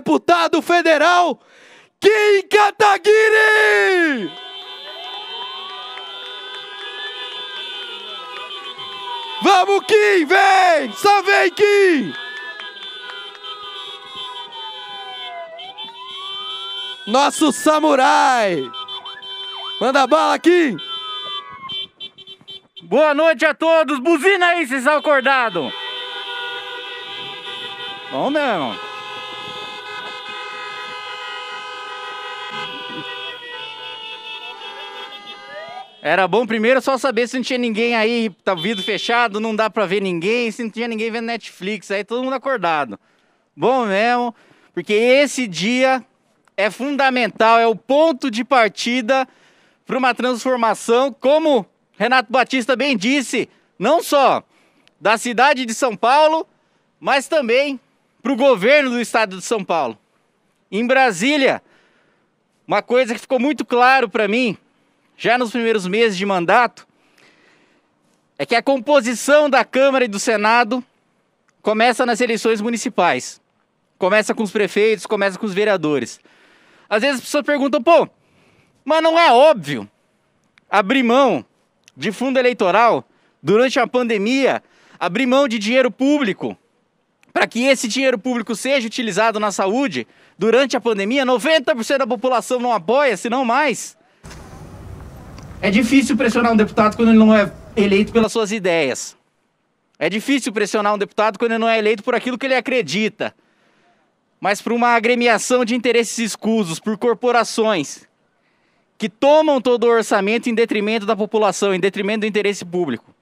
deputado federal Kim Kataguiri! Vamos, Kim! Vem! Só vem, Kim! Nosso samurai! Manda bala, Kim! Boa noite a todos! Buzina aí, vocês estão acordados! Bom mesmo! Era bom primeiro só saber se não tinha ninguém aí, tá vidro fechado, não dá pra ver ninguém, se não tinha ninguém vendo Netflix, aí todo mundo acordado. Bom mesmo, porque esse dia é fundamental, é o ponto de partida para uma transformação, como Renato Batista bem disse, não só da cidade de São Paulo, mas também para o governo do estado de São Paulo. Em Brasília, uma coisa que ficou muito claro para mim já nos primeiros meses de mandato, é que a composição da Câmara e do Senado começa nas eleições municipais. Começa com os prefeitos, começa com os vereadores. Às vezes as pessoas perguntam, pô, mas não é óbvio abrir mão de fundo eleitoral durante uma pandemia, abrir mão de dinheiro público para que esse dinheiro público seja utilizado na saúde durante a pandemia? 90% da população não apoia, se não mais. É difícil pressionar um deputado quando ele não é eleito pelas suas ideias. É difícil pressionar um deputado quando ele não é eleito por aquilo que ele acredita, mas por uma agremiação de interesses escusos, por corporações que tomam todo o orçamento em detrimento da população, em detrimento do interesse público.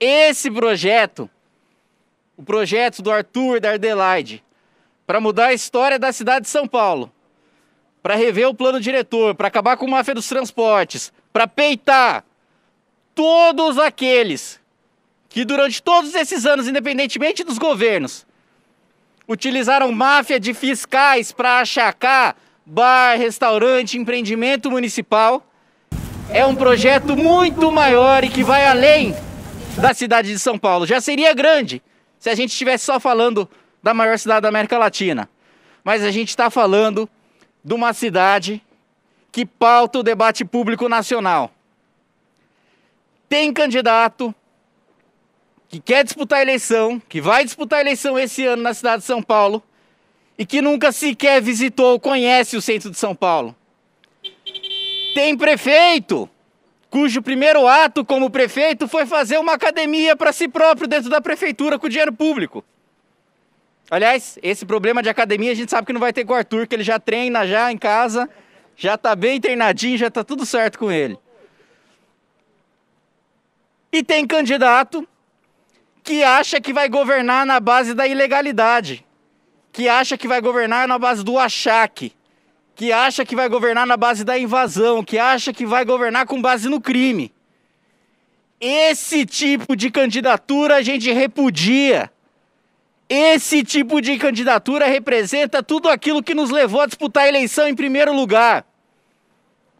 Esse projeto, o projeto do Arthur da Ardelaide, para mudar a história da cidade de São Paulo, para rever o plano diretor, para acabar com a máfia dos transportes, para peitar todos aqueles que durante todos esses anos, independentemente dos governos, utilizaram máfia de fiscais para achacar bar, restaurante, empreendimento municipal. É um projeto muito maior e que vai além da cidade de São Paulo. Já seria grande se a gente estivesse só falando da maior cidade da América Latina. Mas a gente está falando de uma cidade que pauta o debate público nacional. Tem candidato que quer disputar a eleição, que vai disputar a eleição esse ano na cidade de São Paulo e que nunca sequer visitou ou conhece o centro de São Paulo. Tem prefeito cujo primeiro ato como prefeito foi fazer uma academia para si próprio dentro da prefeitura com dinheiro público. Aliás, esse problema de academia a gente sabe que não vai ter com o Arthur, que ele já treina já em casa, já tá bem treinadinho, já tá tudo certo com ele. E tem candidato que acha que vai governar na base da ilegalidade, que acha que vai governar na base do achaque, que acha que vai governar na base da invasão, que acha que vai governar com base no crime. Esse tipo de candidatura a gente repudia. Esse tipo de candidatura representa tudo aquilo que nos levou a disputar a eleição em primeiro lugar.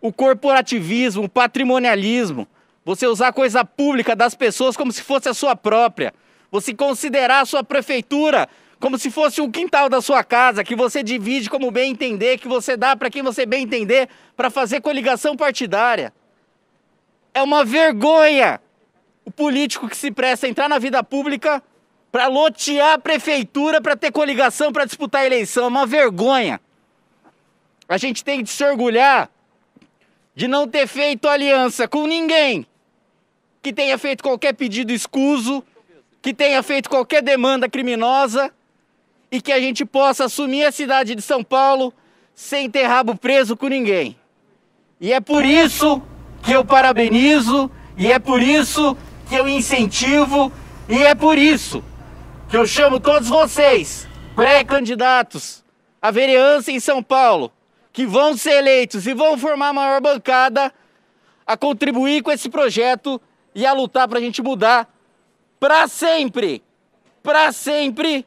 O corporativismo, o patrimonialismo, você usar a coisa pública das pessoas como se fosse a sua própria, você considerar a sua prefeitura como se fosse um quintal da sua casa, que você divide como bem entender, que você dá para quem você bem entender, para fazer coligação partidária. É uma vergonha o político que se presta a entrar na vida pública para lotear a prefeitura para ter coligação para disputar a eleição. É uma vergonha. A gente tem que se orgulhar de não ter feito aliança com ninguém que tenha feito qualquer pedido escuso, que tenha feito qualquer demanda criminosa e que a gente possa assumir a cidade de São Paulo sem ter rabo preso com ninguém. E é por isso que eu parabenizo, e é por isso que eu incentivo, e é por isso que eu chamo todos vocês, pré-candidatos à vereança em São Paulo, que vão ser eleitos e vão formar a maior bancada, a contribuir com esse projeto e a lutar para a gente mudar para sempre, para sempre,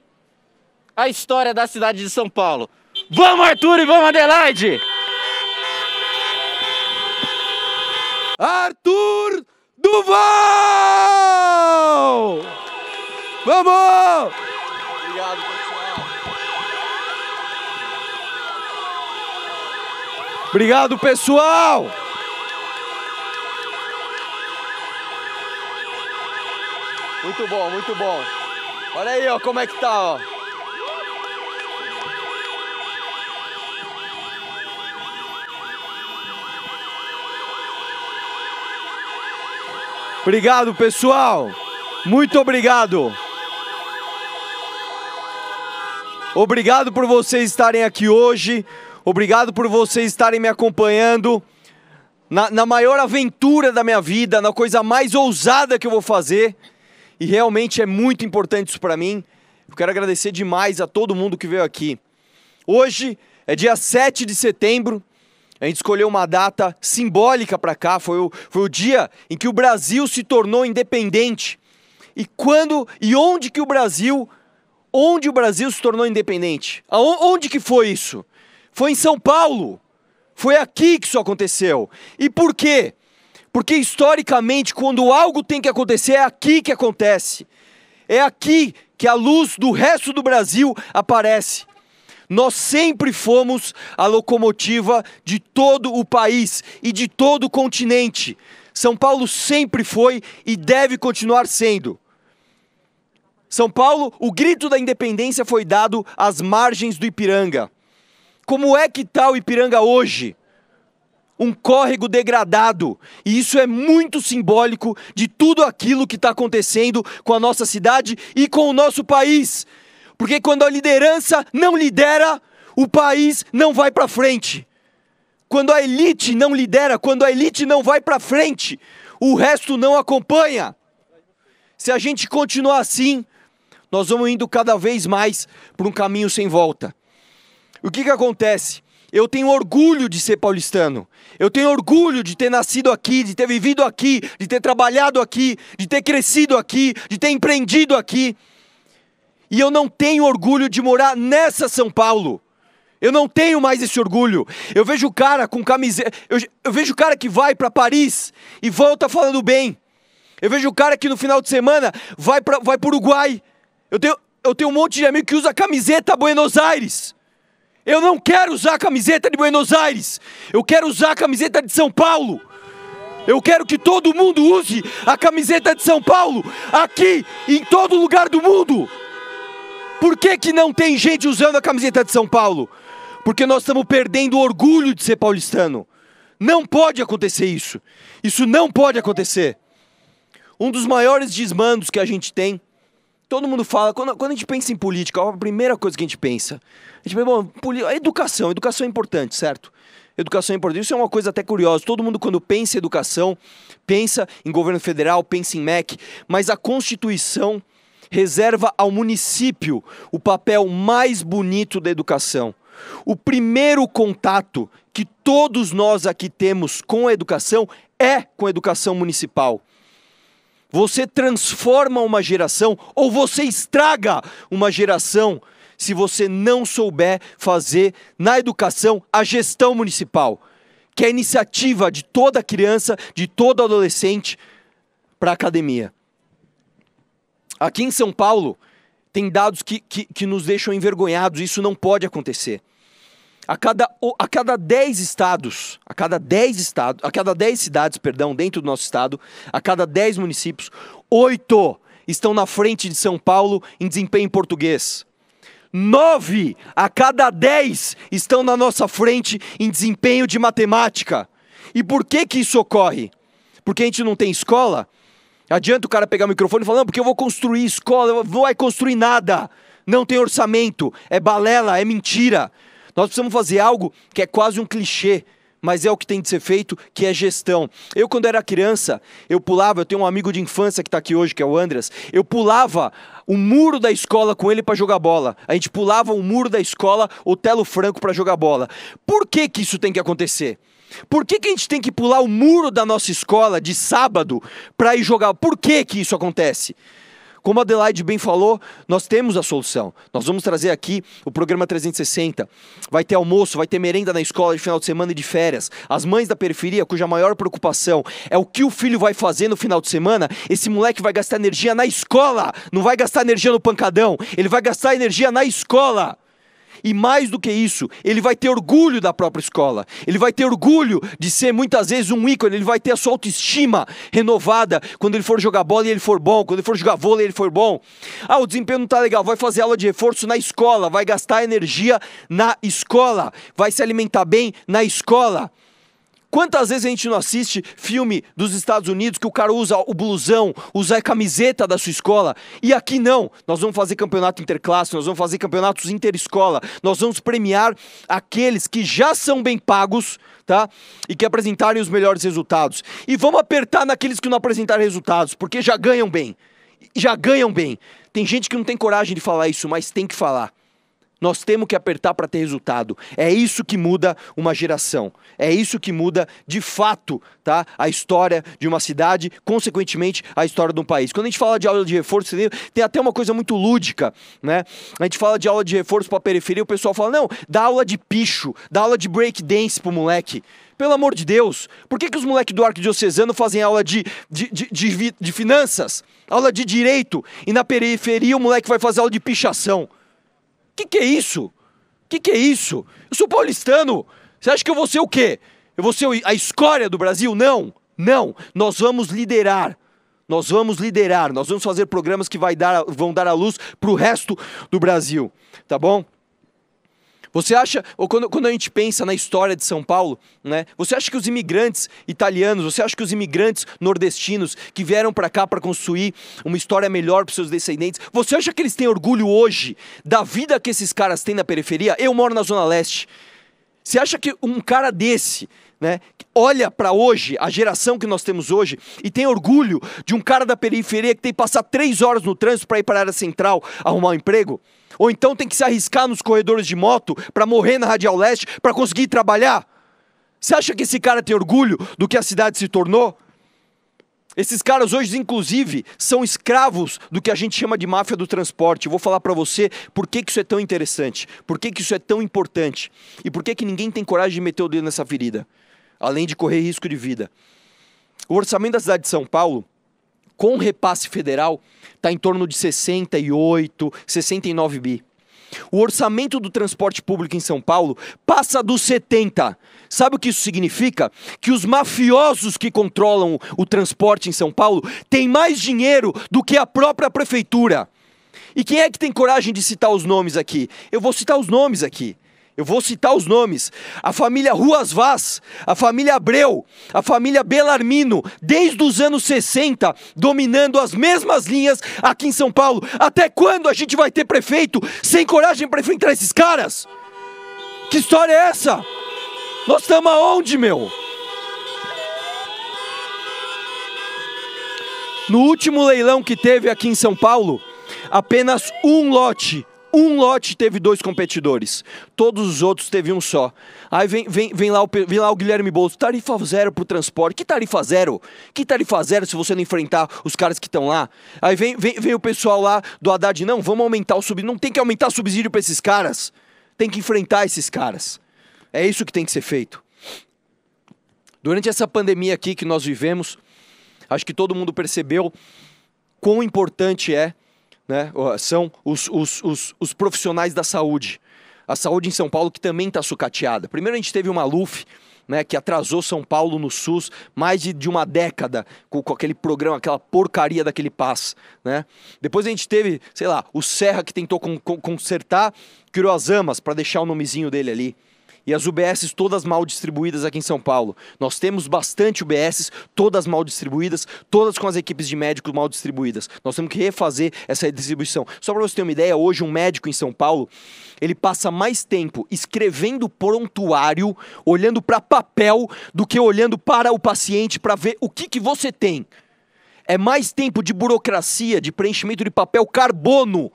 a história da cidade de São Paulo. Vamos, Arthur, e vamos, Adelaide! Arthur Duval! Vamos! Obrigado, pessoal. Obrigado, pessoal! Muito bom, muito bom. Olha aí, ó, como é que tá, ó. Obrigado, pessoal. Muito obrigado. Obrigado por vocês estarem aqui hoje. Obrigado por vocês estarem me acompanhando na, na maior aventura da minha vida, na coisa mais ousada que eu vou fazer. E realmente é muito importante isso para mim. Eu quero agradecer demais a todo mundo que veio aqui. Hoje é dia 7 de setembro. A gente escolheu uma data simbólica para cá. Foi o, foi o dia em que o Brasil se tornou independente. E quando e onde que o Brasil Onde o Brasil se tornou independente? Onde que foi isso? Foi em São Paulo. Foi aqui que isso aconteceu. E por quê? Porque historicamente, quando algo tem que acontecer, é aqui que acontece. É aqui que a luz do resto do Brasil aparece. Nós sempre fomos a locomotiva de todo o país e de todo o continente. São Paulo sempre foi e deve continuar sendo. São Paulo, o grito da independência foi dado às margens do Ipiranga. Como é que está o Ipiranga hoje? Um córrego degradado. E isso é muito simbólico de tudo aquilo que está acontecendo com a nossa cidade e com o nosso país. Porque quando a liderança não lidera, o país não vai para frente. Quando a elite não lidera, quando a elite não vai para frente, o resto não acompanha. Se a gente continuar assim, nós vamos indo cada vez mais para um caminho sem volta. O que, que acontece? Eu tenho orgulho de ser paulistano. Eu tenho orgulho de ter nascido aqui, de ter vivido aqui, de ter trabalhado aqui, de ter crescido aqui, de ter empreendido aqui. E eu não tenho orgulho de morar nessa São Paulo. Eu não tenho mais esse orgulho. Eu vejo o cara com camiseta. Eu, eu vejo o cara que vai para Paris e volta falando bem. Eu vejo o cara que no final de semana vai, vai para o Uruguai eu tenho, eu tenho um monte de amigo que usa camiseta Buenos Aires. Eu não quero usar a camiseta de Buenos Aires. Eu quero usar a camiseta de São Paulo. Eu quero que todo mundo use a camiseta de São Paulo aqui em todo lugar do mundo. Por que, que não tem gente usando a camiseta de São Paulo? Porque nós estamos perdendo o orgulho de ser paulistano. Não pode acontecer isso. Isso não pode acontecer. Um dos maiores desmandos que a gente tem todo mundo fala, quando, quando a gente pensa em política, a primeira coisa que a gente pensa, a gente pensa, bom, a educação, a educação é importante, certo? Educação é importante. Isso é uma coisa até curiosa. Todo mundo, quando pensa em educação, pensa em governo federal, pensa em MEC, mas a Constituição reserva ao município o papel mais bonito da educação. O primeiro contato que todos nós aqui temos com a educação é com a educação municipal. Você transforma uma geração ou você estraga uma geração se você não souber fazer na educação a gestão municipal, que é a iniciativa de toda criança, de todo adolescente para a academia. Aqui em São Paulo, tem dados que, que, que nos deixam envergonhados, isso não pode acontecer a cada, a cada 10 estados, a cada 10 estados, a cada 10 cidades, perdão, dentro do nosso estado, a cada 10 municípios, 8 estão na frente de São Paulo em desempenho em português. 9 a cada 10 estão na nossa frente em desempenho de matemática. E por que que isso ocorre? Porque a gente não tem escola? Adianta o cara pegar o microfone e falar, não, porque eu vou construir escola, eu vou, vai construir nada. Não tem orçamento, é balela, é mentira. Nós precisamos fazer algo que é quase um clichê, mas é o que tem de ser feito, que é gestão. Eu, quando era criança, eu pulava, eu tenho um amigo de infância que está aqui hoje, que é o Andras, eu pulava o muro da escola com ele para jogar bola. A gente pulava o muro da escola, o telo franco para jogar bola. Por que que isso tem que acontecer? Por que, que a gente tem que pular o muro da nossa escola de sábado para ir jogar? Por que que isso acontece? Como a Adelaide bem falou, nós temos a solução. Nós vamos trazer aqui o programa 360. Vai ter almoço, vai ter merenda na escola de final de semana e de férias. As mães da periferia, cuja maior preocupação é o que o filho vai fazer no final de semana, esse moleque vai gastar energia na escola, não vai gastar energia no pancadão, ele vai gastar energia na escola. E mais do que isso, ele vai ter orgulho da própria escola. Ele vai ter orgulho de ser muitas vezes um ícone. Ele vai ter a sua autoestima renovada quando ele for jogar bola e ele for bom. Quando ele for jogar vôlei, ele for bom. Ah, o desempenho não tá legal. Vai fazer aula de reforço na escola. Vai gastar energia na escola. Vai se alimentar bem na escola. Quantas vezes a gente não assiste filme dos Estados Unidos que o cara usa o blusão, usa a camiseta da sua escola? E aqui não. Nós vamos fazer campeonato interclasse, nós vamos fazer campeonatos interescola, nós vamos premiar aqueles que já são bem pagos, tá? E que apresentarem os melhores resultados. E vamos apertar naqueles que não apresentaram resultados, porque já ganham bem. Já ganham bem. Tem gente que não tem coragem de falar isso, mas tem que falar. Nós temos que apertar para ter resultado. É isso que muda uma geração. É isso que muda de fato, tá? A história de uma cidade, consequentemente, a história de um país. Quando a gente fala de aula de reforço, tem até uma coisa muito lúdica, né? A gente fala de aula de reforço para a periferia, o pessoal fala: "Não, dá aula de picho, dá aula de breakdance pro moleque". Pelo amor de Deus, por que, que os moleques do arquidiocesano fazem aula de, de, de, de, de finanças, aula de direito, e na periferia o moleque vai fazer aula de pichação? Que que é isso? Que que é isso? Eu sou paulistano. Você acha que eu vou ser o quê? Eu vou ser a escória do Brasil? Não, não. Nós vamos liderar. Nós vamos liderar. Nós vamos fazer programas que vai dar, vão dar a luz para o resto do Brasil. Tá bom? Você acha, ou quando, quando a gente pensa na história de São Paulo, né? Você acha que os imigrantes italianos, você acha que os imigrantes nordestinos que vieram para cá para construir uma história melhor para seus descendentes, você acha que eles têm orgulho hoje da vida que esses caras têm na periferia? Eu moro na Zona Leste. Você acha que um cara desse, né, olha para hoje, a geração que nós temos hoje, e tem orgulho de um cara da periferia que tem que passar três horas no trânsito para ir para a área central arrumar um emprego? Ou então tem que se arriscar nos corredores de moto para morrer na Radial Leste para conseguir trabalhar? Você acha que esse cara tem orgulho do que a cidade se tornou? Esses caras hoje, inclusive, são escravos do que a gente chama de máfia do transporte. Eu vou falar para você por que, que isso é tão interessante, por que, que isso é tão importante e por que, que ninguém tem coragem de meter o dedo nessa ferida, além de correr risco de vida. O orçamento da cidade de São Paulo com repasse federal está em torno de 68, 69 bi. O orçamento do transporte público em São Paulo passa dos 70. Sabe o que isso significa? Que os mafiosos que controlam o transporte em São Paulo têm mais dinheiro do que a própria prefeitura. E quem é que tem coragem de citar os nomes aqui? Eu vou citar os nomes aqui. Eu vou citar os nomes: a família Ruas Vaz, a família Abreu, a família Belarmino, desde os anos 60, dominando as mesmas linhas aqui em São Paulo. Até quando a gente vai ter prefeito sem coragem para enfrentar esses caras? Que história é essa? Nós estamos aonde, meu? No último leilão que teve aqui em São Paulo, apenas um lote um lote teve dois competidores. Todos os outros teve um só. Aí vem, vem, vem, lá, o, vem lá o Guilherme Bolso. Tarifa zero pro transporte. Que tarifa zero? Que tarifa zero se você não enfrentar os caras que estão lá? Aí vem, vem, vem o pessoal lá do Haddad. Não, vamos aumentar o subsídio. Não tem que aumentar o subsídio pra esses caras. Tem que enfrentar esses caras. É isso que tem que ser feito. Durante essa pandemia aqui que nós vivemos, acho que todo mundo percebeu quão importante é né? São os, os, os, os profissionais da saúde. A saúde em São Paulo que também está sucateada. Primeiro a gente teve uma LUF, né, que atrasou São Paulo no SUS mais de, de uma década com, com, aquele programa, aquela porcaria daquele PAS. Né? Depois a gente teve, sei lá, o Serra que tentou con, con, consertar amas para deixar o nomezinho dele ali e as UBSs todas mal distribuídas aqui em São Paulo. Nós temos bastante UBSs, todas mal distribuídas, todas com as equipes de médicos mal distribuídas. Nós temos que refazer essa distribuição. Só para você ter uma ideia, hoje um médico em São Paulo, ele passa mais tempo escrevendo prontuário, olhando para papel, do que olhando para o paciente para ver o que, que você tem. É mais tempo de burocracia, de preenchimento de papel carbono.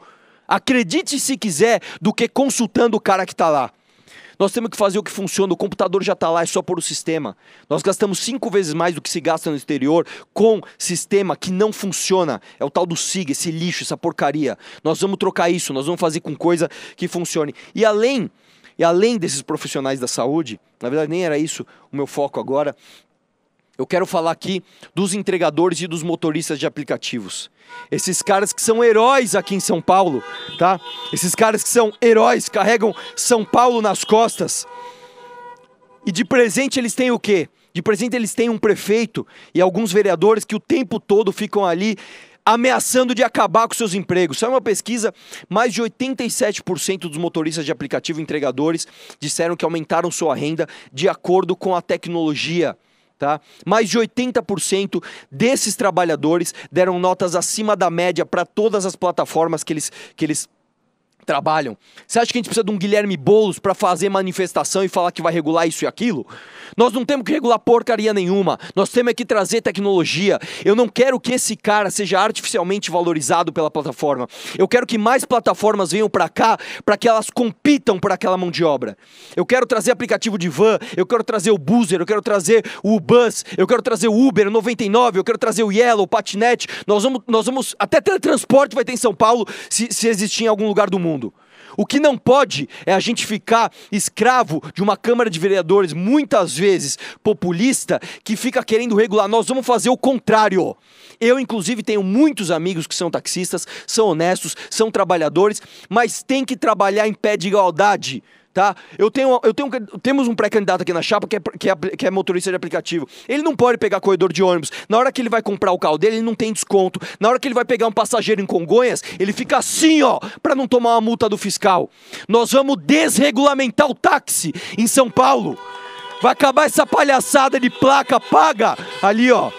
Acredite se quiser, do que consultando o cara que está lá. Nós temos que fazer o que funciona, o computador já está lá, é só pôr o sistema. Nós gastamos cinco vezes mais do que se gasta no exterior com sistema que não funciona. É o tal do SIG, esse lixo, essa porcaria. Nós vamos trocar isso, nós vamos fazer com coisa que funcione. E além, e além desses profissionais da saúde, na verdade nem era isso o meu foco agora, eu quero falar aqui dos entregadores e dos motoristas de aplicativos. Esses caras que são heróis aqui em São Paulo, tá? Esses caras que são heróis, carregam São Paulo nas costas. E de presente eles têm o quê? De presente eles têm um prefeito e alguns vereadores que o tempo todo ficam ali ameaçando de acabar com seus empregos. Saiu uma pesquisa, mais de 87% dos motoristas de aplicativo entregadores disseram que aumentaram sua renda de acordo com a tecnologia. Tá? Mais de 80% desses trabalhadores deram notas acima da média para todas as plataformas que eles, que eles trabalham. Você acha que a gente precisa de um Guilherme Boulos para fazer manifestação e falar que vai regular isso e aquilo? Nós não temos que regular porcaria nenhuma. Nós temos é que trazer tecnologia. Eu não quero que esse cara seja artificialmente valorizado pela plataforma. Eu quero que mais plataformas venham para cá para que elas compitam por aquela mão de obra. Eu quero trazer aplicativo de van, eu quero trazer o Boozer, eu quero trazer o Bus, eu quero trazer o Uber 99, eu quero trazer o Yellow, o patinete. Nós vamos, nós vamos até teletransporte vai ter em São Paulo se, se existir em algum lugar do mundo mundo. O que não pode é a gente ficar escravo de uma Câmara de Vereadores, muitas vezes populista, que fica querendo regular. Nós vamos fazer o contrário. Eu, inclusive, tenho muitos amigos que são taxistas, são honestos, são trabalhadores, mas tem que trabalhar em pé de igualdade tá? Eu tenho, eu tenho, temos um pré-candidato aqui na chapa que é, que, é, que é motorista de aplicativo. Ele não pode pegar corredor de ônibus. Na hora que ele vai comprar o carro dele, ele não tem desconto. Na hora que ele vai pegar um passageiro em Congonhas, ele fica assim, ó, para não tomar uma multa do fiscal. Nós vamos desregulamentar o táxi em São Paulo. Vai acabar essa palhaçada de placa paga ali, ó.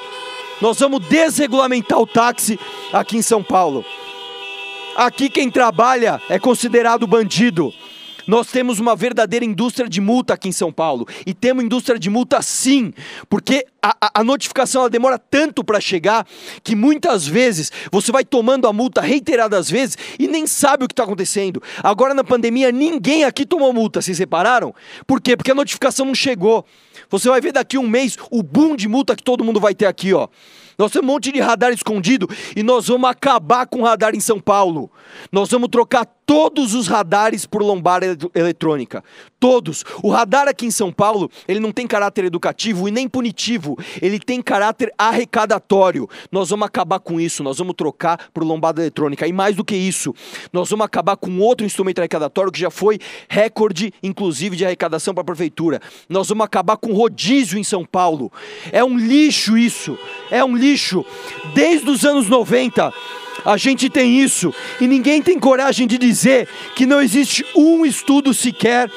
Nós vamos desregulamentar o táxi aqui em São Paulo. Aqui quem trabalha é considerado bandido. Nós temos uma verdadeira indústria de multa aqui em São Paulo. E temos indústria de multa sim, porque a, a notificação ela demora tanto para chegar que muitas vezes você vai tomando a multa reiteradas vezes e nem sabe o que está acontecendo. Agora na pandemia, ninguém aqui tomou multa, vocês repararam? Por quê? Porque a notificação não chegou. Você vai ver daqui um mês o boom de multa que todo mundo vai ter aqui, ó. Nós temos um monte de radar escondido e nós vamos acabar com o radar em São Paulo. Nós vamos trocar todos os radares por lombar eletrônica. Todos. O radar aqui em São Paulo, ele não tem caráter educativo e nem punitivo. Ele tem caráter arrecadatório. Nós vamos acabar com isso. Nós vamos trocar por lombada eletrônica. E mais do que isso, nós vamos acabar com outro instrumento arrecadatório que já foi recorde, inclusive, de arrecadação para a prefeitura. Nós vamos acabar com rodízio em São Paulo. É um lixo isso. É um lixo. Desde os anos 90 a gente tem isso e ninguém tem coragem de dizer que não existe um estudo sequer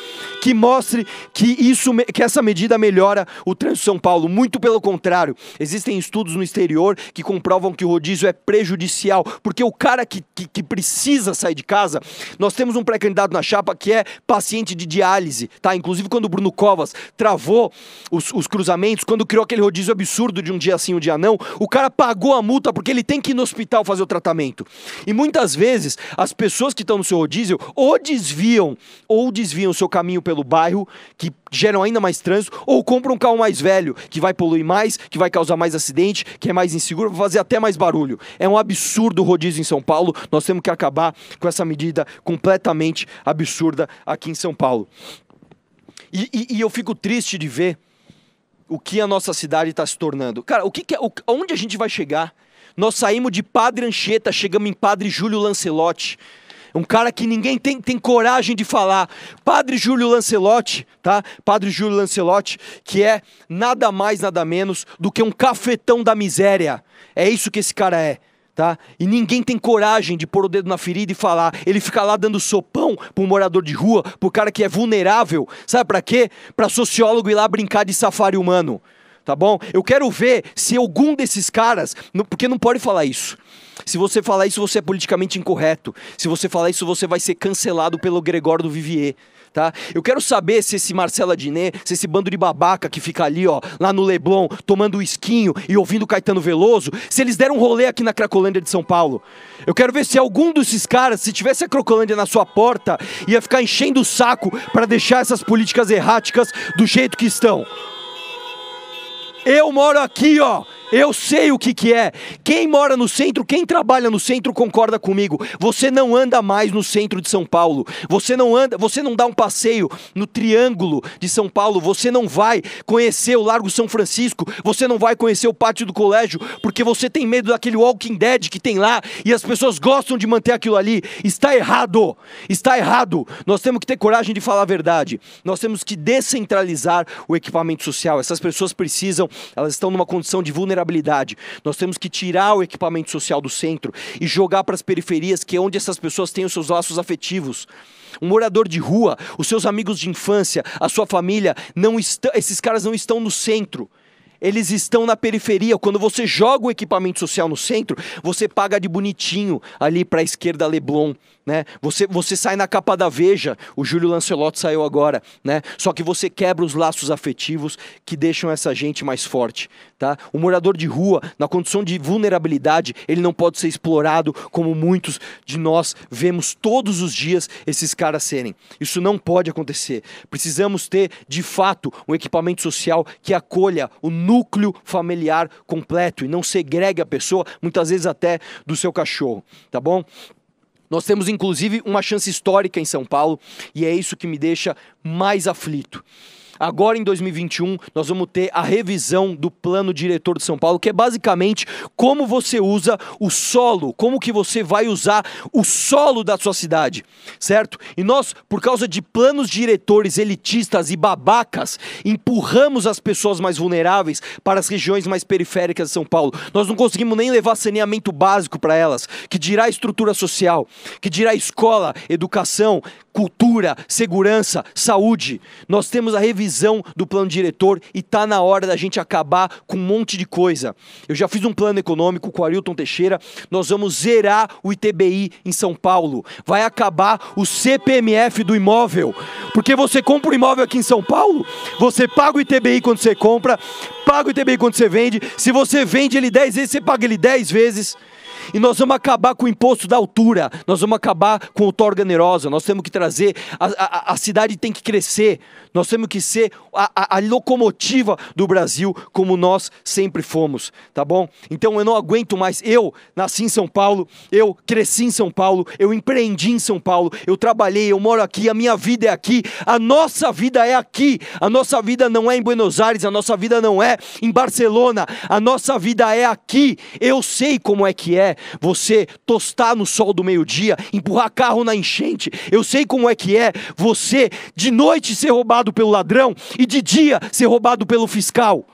que mostre que, isso, que essa medida melhora o trânsito de São Paulo. Muito pelo contrário, existem estudos no exterior que comprovam que o rodízio é prejudicial, porque o cara que, que, que precisa sair de casa, nós temos um pré-candidato na chapa que é paciente de diálise, tá? Inclusive quando o Bruno Covas travou os, os cruzamentos, quando criou aquele rodízio absurdo de um dia sim, um dia não, o cara pagou a multa porque ele tem que ir no hospital fazer o tratamento. E muitas vezes as pessoas que estão no seu rodízio ou desviam ou desviam o seu caminho pelo pelo bairro, que geram ainda mais trânsito, ou compra um carro mais velho, que vai poluir mais, que vai causar mais acidente, que é mais inseguro, vai fazer até mais barulho. É um absurdo o rodízio em São Paulo. Nós temos que acabar com essa medida completamente absurda aqui em São Paulo. E, e, e eu fico triste de ver o que a nossa cidade está se tornando. Cara, o que, que é, o, onde a gente vai chegar? Nós saímos de Padre Anchieta, chegamos em Padre Júlio Lancelotti um cara que ninguém tem, tem coragem de falar. Padre Júlio Lancelotti, tá? Padre Júlio Lancelotti, que é nada mais, nada menos do que um cafetão da miséria. É isso que esse cara é. Tá? E ninguém tem coragem de pôr o dedo na ferida e falar. Ele fica lá dando sopão para um morador de rua, para cara que é vulnerável. Sabe para quê? Para sociólogo ir lá brincar de safari humano tá bom? Eu quero ver se algum desses caras, porque não pode falar isso. Se você falar isso, você é politicamente incorreto. Se você falar isso, você vai ser cancelado pelo Gregório do Vivier. Tá? Eu quero saber se esse Marcela Diné, se esse bando de babaca que fica ali, ó, lá no Leblon, tomando esquinho e ouvindo Caetano Veloso, se eles deram um rolê aqui na Cracolândia de São Paulo. Eu quero ver se algum desses caras, se tivesse a Cracolândia na sua porta, ia ficar enchendo o saco para deixar essas políticas erráticas do jeito que estão. Eu moro aqui, ó. Eu sei o que, que é. Quem mora no centro, quem trabalha no centro concorda comigo. Você não anda mais no centro de São Paulo. Você não anda, você não dá um passeio no Triângulo de São Paulo. Você não vai conhecer o Largo São Francisco. Você não vai conhecer o pátio do colégio porque você tem medo daquele Walking Dead que tem lá e as pessoas gostam de manter aquilo ali. Está errado. Está errado. Nós temos que ter coragem de falar a verdade. Nós temos que descentralizar o equipamento social. Essas pessoas precisam, elas estão numa condição de vulnerabilidade vulnerabilidade. Nós temos que tirar o equipamento social do centro e jogar para as periferias, que é onde essas pessoas têm os seus laços afetivos. Um morador de rua, os seus amigos de infância, a sua família, não esses caras não estão no centro eles estão na periferia. Quando você joga o equipamento social no centro, você paga de bonitinho ali para a esquerda Leblon, né? Você, você sai na capa da Veja, o Júlio Lancelotti saiu agora, né? Só que você quebra os laços afetivos que deixam essa gente mais forte, tá? O morador de rua, na condição de vulnerabilidade, ele não pode ser explorado como muitos de nós vemos todos os dias esses caras serem. Isso não pode acontecer. Precisamos ter, de fato, um equipamento social que acolha o núcleo familiar completo e não segregue a pessoa, muitas vezes até do seu cachorro, tá bom? Nós temos inclusive uma chance histórica em São Paulo e é isso que me deixa mais aflito agora em 2021, nós vamos ter a revisão do plano diretor de São Paulo, que é basicamente como você usa o solo, como que você vai usar o solo da sua cidade, certo? E nós, por causa de planos diretores elitistas e babacas, empurramos as pessoas mais vulneráveis para as regiões mais periféricas de São Paulo. Nós não conseguimos nem levar saneamento básico para elas, que dirá estrutura social, que dirá escola, educação, cultura, segurança, saúde. Nós temos a revisão do plano diretor e tá na hora da gente acabar com um monte de coisa. Eu já fiz um plano econômico com o Arilton Teixeira. Nós vamos zerar o ITBI em São Paulo. Vai acabar o CPMF do imóvel. Porque você compra um imóvel aqui em São Paulo, você paga o ITBI quando você compra, paga o ITBI quando você vende. Se você vende ele 10 vezes, você paga ele 10 vezes. E nós vamos acabar com o imposto da altura, nós vamos acabar com o torga onerosa, nós temos que trazer, a, a, a, cidade tem que crescer, nós temos que ser a, a, locomotiva do Brasil, como nós sempre fomos, tá bom? Então eu não aguento mais, eu nasci em São Paulo, eu cresci em São Paulo, eu empreendi em São Paulo, eu trabalhei, eu moro aqui, a minha vida é aqui, a nossa vida é aqui, a nossa vida não é em Buenos Aires, a nossa vida não é em Barcelona, a nossa vida é aqui, eu sei como é que é, você tostar no sol do meio-dia, empurrar carro na enchente. Eu sei como é que é você de noite ser roubado pelo ladrão e de dia ser roubado pelo fiscal.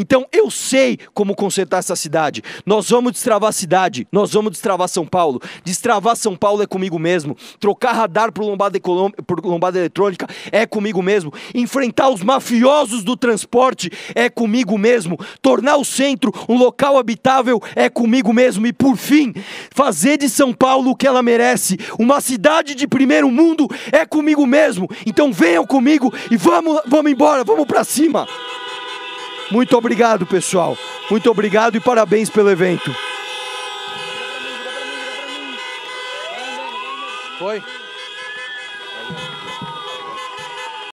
Então eu sei como consertar essa cidade. Nós vamos destravar a cidade, nós vamos destravar São Paulo. Destravar São Paulo é comigo mesmo. Trocar radar por lombada, por lombada eletrônica é comigo mesmo. Enfrentar os mafiosos do transporte é comigo mesmo. Tornar o centro um local habitável é comigo mesmo. E por fim, fazer de São Paulo o que ela merece, uma cidade de primeiro mundo, é comigo mesmo. Então venham comigo e vamos, vamos embora, vamos para cima. Muito obrigado, pessoal. Muito obrigado e parabéns pelo evento. Foi?